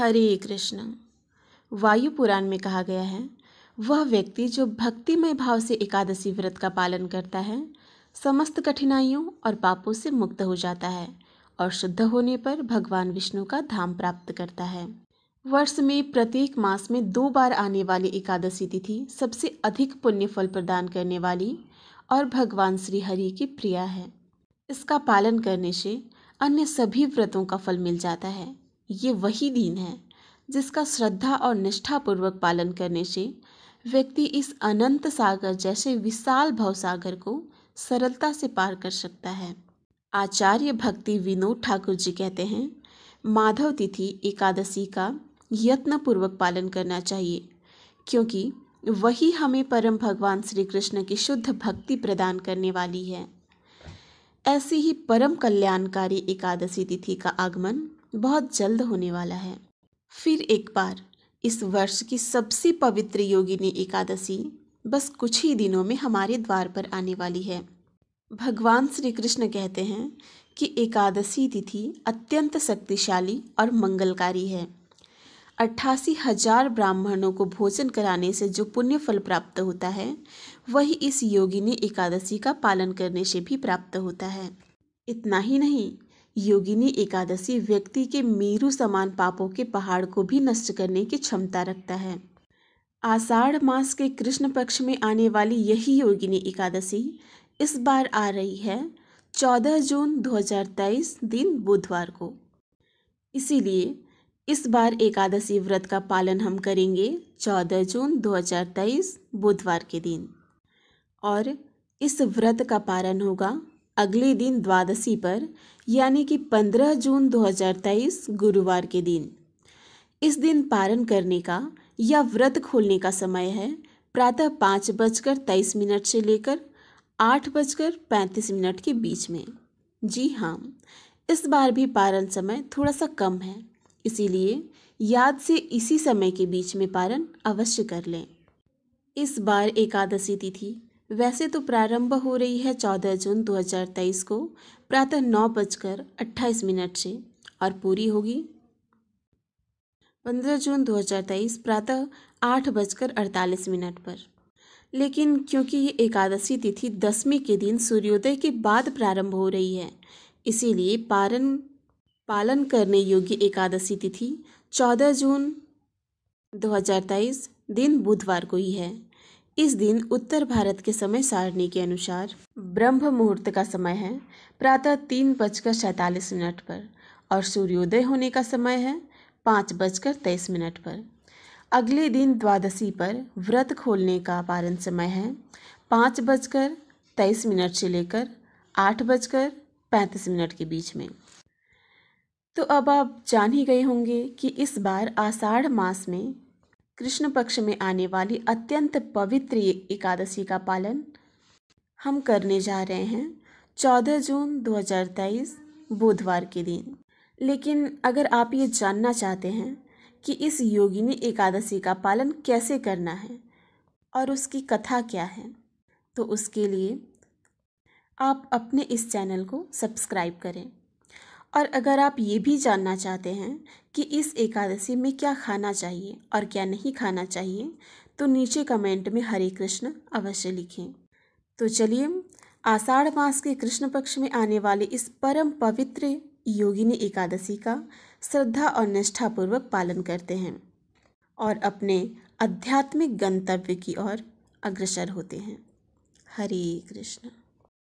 हरे कृष्ण वायु पुराण में कहा गया है वह व्यक्ति जो भक्तिमय भाव से एकादशी व्रत का पालन करता है समस्त कठिनाइयों और पापों से मुक्त हो जाता है और शुद्ध होने पर भगवान विष्णु का धाम प्राप्त करता है वर्ष में प्रत्येक मास में दो बार आने वाली एकादशी तिथि सबसे अधिक पुण्य फल प्रदान करने वाली और भगवान श्री हरि की प्रिया है इसका पालन करने से अन्य सभी व्रतों का फल मिल जाता है ये वही दिन है जिसका श्रद्धा और निष्ठापूर्वक पालन करने से व्यक्ति इस अनंत सागर जैसे विशाल भवसागर को सरलता से पार कर सकता है आचार्य भक्ति विनोद ठाकुर जी कहते हैं माधव तिथि एकादशी का यत्नपूर्वक पालन करना चाहिए क्योंकि वही हमें परम भगवान श्री कृष्ण की शुद्ध भक्ति प्रदान करने वाली है ऐसी ही परम कल्याणकारी एकादशी तिथि का आगमन बहुत जल्द होने वाला है फिर एक बार इस वर्ष की सबसे पवित्र योगिनी एकादशी बस कुछ ही दिनों में हमारे द्वार पर आने वाली है भगवान श्री कृष्ण कहते हैं कि एकादशी तिथि अत्यंत शक्तिशाली और मंगलकारी है अट्ठासी हजार ब्राह्मणों को भोजन कराने से जो पुण्य फल प्राप्त होता है वही इस योगिनी एकादशी का पालन करने से भी प्राप्त होता है इतना ही नहीं योगिनी एकादशी व्यक्ति के मेरु समान पापों के पहाड़ को भी नष्ट करने की क्षमता रखता है आषाढ़ मास के कृष्ण पक्ष में आने वाली यही योगिनी एकादशी इस बार आ रही है चौदह जून 2023 दिन बुधवार को इसीलिए इस बार एकादशी व्रत का पालन हम करेंगे 14 जून 2023 बुधवार के दिन और इस व्रत का पारण होगा अगले दिन द्वादशी पर यानी कि 15 जून 2023 गुरुवार के दिन इस दिन पारण करने का या व्रत खोलने का समय है प्रातः पाँच बजकर तेईस मिनट से लेकर आठ बजकर पैंतीस मिनट के बीच में जी हाँ इस बार भी पारण समय थोड़ा सा कम है इसीलिए याद से इसी समय के बीच में पारण अवश्य कर लें इस बार एकादशी तिथि वैसे तो प्रारंभ हो रही है 14 जून 2023 को प्रातः नौ बजकर अट्ठाईस मिनट से और पूरी होगी 15 जून 2023 प्रातः आठ बजकर अड़तालीस मिनट पर लेकिन क्योंकि ये एकादशी तिथि दसवीं के दिन सूर्योदय के बाद प्रारंभ हो रही है इसीलिए पारण पालन करने योग्य एकादशी तिथि 14 जून 2023 दिन बुधवार को ही है इस दिन उत्तर भारत के समय सारणी के अनुसार ब्रह्म मुहूर्त का समय है प्रातः तीन बजकर सैंतालीस मिनट पर और सूर्योदय होने का समय है पाँच बजकर तेईस मिनट पर अगले दिन द्वादशी पर व्रत खोलने का पारण समय है पाँच बजकर तेईस मिनट से लेकर आठ बजकर पैंतीस मिनट के बीच में तो अब आप जान ही गए होंगे कि इस बार आषाढ़ मास में कृष्ण पक्ष में आने वाली अत्यंत पवित्र एकादशी का पालन हम करने जा रहे हैं चौदह जून 2023 बुधवार के दिन लेकिन अगर आप ये जानना चाहते हैं कि इस योगिनी एकादशी का पालन कैसे करना है और उसकी कथा क्या है तो उसके लिए आप अपने इस चैनल को सब्सक्राइब करें और अगर आप ये भी जानना चाहते हैं कि इस एकादशी में क्या खाना चाहिए और क्या नहीं खाना चाहिए तो नीचे कमेंट में हरे कृष्ण अवश्य लिखें तो चलिए आषाढ़ मास के कृष्ण पक्ष में आने वाले इस परम पवित्र योगिनी एकादशी का श्रद्धा और निष्ठापूर्वक पालन करते हैं और अपने आध्यात्मिक गंतव्य की ओर अग्रसर होते हैं हरे कृष्ण